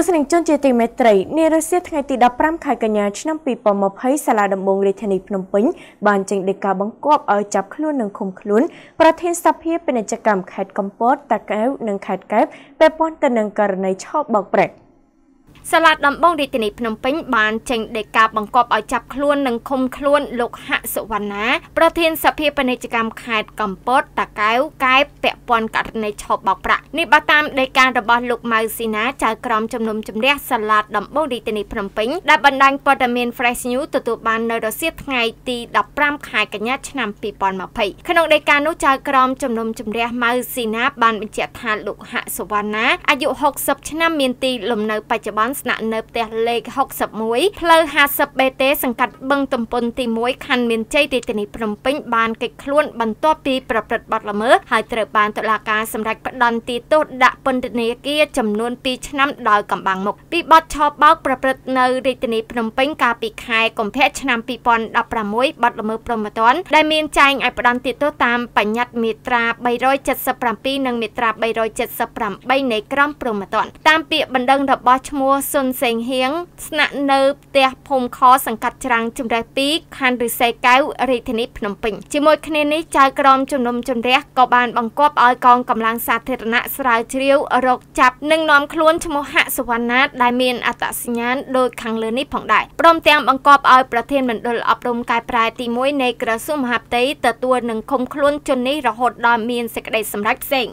ស្សនិកជនជាទីមេត្រីនារសៀលថ្ងៃទី15ខែកញ្ញាឆ្នាំ2020សាលាដំបងរាជធានីភ្នំពេញបានចេញដីកាបង្គាប់ឲ្យចាប់ខ្លួននិងឃុំខ្លួនប្រធានសភាពាណិជ្ជកម្មខេត្តកំពតតាកែវនិងខេត្តកែបពាក់ព័ន្ធទៅនឹងករណីឆោបបោកប្រាក់។សាលាដំបងរាជធានីភ្នំពេញ បានចេញដីកាបង្គាប់ឲ្យចាប់ខ្លួននិងឃុំខ្លួនលោកហសុវណ្ណាប្រធានសភាពាណិជ្ជកម្មខេត្តកំពតតាកែវកែបពាក់ព័ន្ធករណីឆបោកប្រាក់នេះបើតាមដីការបស់លោកម៉ៅស៊ីណាចៅក្រមជំនុំជម្រះសាលាដំបងរាជធានីភ្នំពេញដែលបណ្ដាញព័ត៌មាន Fresh News ទទួលបាននៅរសៀលថ្ងៃទី15ខែកញ្ញាឆ្នាំ2020ក្នុងដីកានោះចៅក្រមជំនុំជម្រះម៉ៅស៊ីណាបានបញ្ជាក់ថាលោកហសុវណ្ណាអាយុ60ឆ្នាំមានទីលំនៅបច្ចុប្បន្នស្នាក់នៅផ្ទះលេខ61ផ្លូវ 50B ទេសង្កាត់បឹងទំពុនទី1ខណ្ឌមានជ័យរាជធានីភ្នំពេញបានកិច្ចខ្លួនបន្ទាប់ពីប្រព្រឹត្តបទល្មើសហើយត្រូវបានតុលាការសម្រេចផ្តន្ទាទោសដាក់ពន្ធនាគារចំនួន2ឆ្នាំដោយកំបាំងមុខពីបទឆបោកប្រព្រឹត្តនៅរាជធានីភ្នំពេញកាលពីខែកុម្ភៈឆ្នាំ2016បទល្មើសប្រមទ័នដែលមានចែងឲ្យផ្តន្ទាទោសតាមបញ្ញត្តិមាត្រា377និងមាត្រា378នៃក្រមព្រហ្មទណ្ឌតាមពាក្យបណ្ដឹងរបស់ឈ្មោះសុនសេងហៀងស្នាក់នៅផ្ទះភូមិខសង្កាត់ច្រាំងជំរះ2ខណ្ឌរិស័យកៅរាជធានីភ្នំពេញជាមួយគ្នានេះចៅក្រមជំនុំជម្រះក៏បានបង្គាប់ឲ្យកងកម្លាំងសាធារណៈស្រាវជ្រាវ រកចាប់និងនាំខ្លួនឈ្មោះហសវណ្ណាដែលមានអត្តសញ្ញាណដូចខាងលើនេះផងដែរព្រមទាំងបង្គាប់ឲ្យប្រធានមណ្ឌលអប់រំកែប្រែទី1នៃក្រសួងមហាផ្ទៃទទួលនឹងឃុំខ្លួនជននេះរហូតដល់មានសេចក្តីសម្រេចផ្សេង